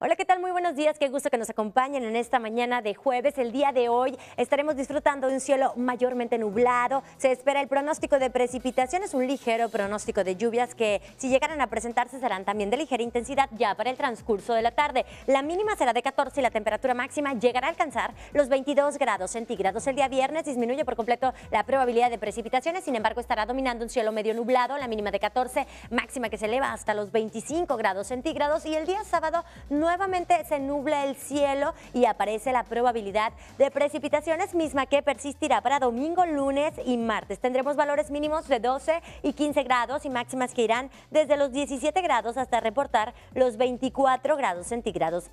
Hola, ¿qué tal? Muy buenos días. Qué gusto que nos acompañen en esta mañana de jueves. El día de hoy estaremos disfrutando de un cielo mayormente nublado. Se espera el pronóstico de precipitaciones, un ligero pronóstico de lluvias que si llegaran a presentarse serán también de ligera intensidad ya para el transcurso de la tarde. La mínima será de 14 y la temperatura máxima llegará a alcanzar los 22 grados centígrados. El día viernes disminuye por completo la probabilidad de precipitaciones, sin embargo estará dominando un cielo medio nublado, la mínima de 14, máxima que se eleva hasta los 25 grados centígrados y el día sábado nuevamente se nubla el cielo y aparece la probabilidad de precipitaciones misma que persistirá para domingo, lunes y martes. Tendremos valores mínimos de 12 y 15 grados y máximas que irán desde los 17 grados hasta reportar los 24 grados centígrados.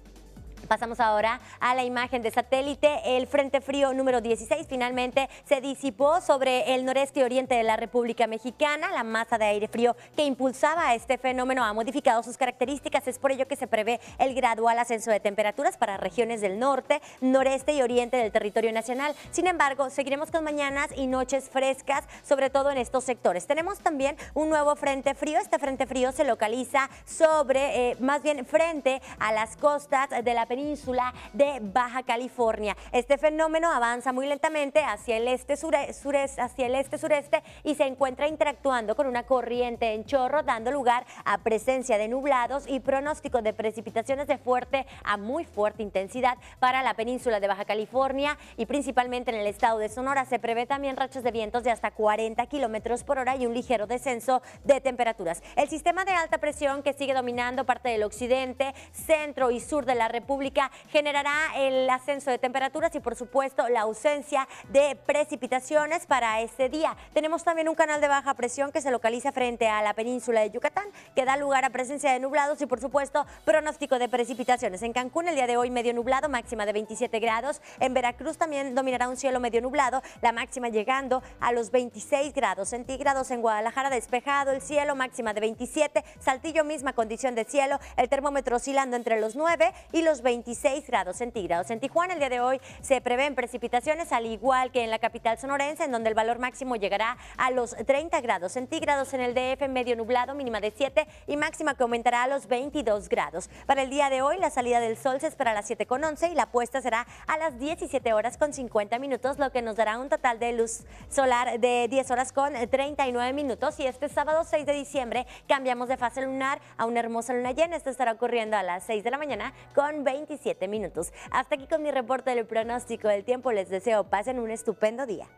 Pasamos ahora a la imagen de satélite. El Frente Frío número 16 finalmente se disipó sobre el noreste y oriente de la República Mexicana. La masa de aire frío que impulsaba este fenómeno ha modificado sus características. Es por ello que se prevé el gradual ascenso de temperaturas para regiones del norte, noreste y oriente del territorio nacional. Sin embargo, seguiremos con mañanas y noches frescas, sobre todo en estos sectores. Tenemos también un nuevo Frente Frío. Este Frente Frío se localiza sobre, eh, más bien frente a las costas de la península de Baja California. Este fenómeno avanza muy lentamente hacia el este sureste, hacia el este sureste y se encuentra interactuando con una corriente en chorro, dando lugar a presencia de nublados y pronóstico de precipitaciones de fuerte a muy fuerte intensidad para la península de Baja California y principalmente en el estado de Sonora. Se prevé también rachas de vientos de hasta 40 kilómetros por hora y un ligero descenso de temperaturas. El sistema de alta presión que sigue dominando parte del occidente, centro y sur de la República generará el ascenso de temperaturas y por supuesto la ausencia de precipitaciones para este día. Tenemos también un canal de baja presión que se localiza frente a la península de Yucatán, que da lugar a presencia de nublados y por supuesto pronóstico de precipitaciones. En Cancún el día de hoy medio nublado, máxima de 27 grados. En Veracruz también dominará un cielo medio nublado, la máxima llegando a los 26 grados centígrados. En Guadalajara despejado el cielo, máxima de 27. Saltillo misma condición de cielo, el termómetro oscilando entre los 9 y los 26 grados centígrados. En Tijuana el día de hoy se prevén precipitaciones, al igual que en la capital sonorense, en donde el valor máximo llegará a los 30 grados centígrados. En el DF medio nublado, mínima de 7 y máxima que aumentará a los 22 grados. Para el día de hoy, la salida del sol se espera a las 7 con 11 y la puesta será a las 17 horas con 50 minutos, lo que nos dará un total de luz solar de 10 horas con 39 minutos. Y este sábado 6 de diciembre cambiamos de fase lunar a una hermosa luna llena. Esto estará ocurriendo a las 6 de la mañana con 20 27 minutos. Hasta aquí con mi reporte del pronóstico del tiempo. Les deseo pasen un estupendo día.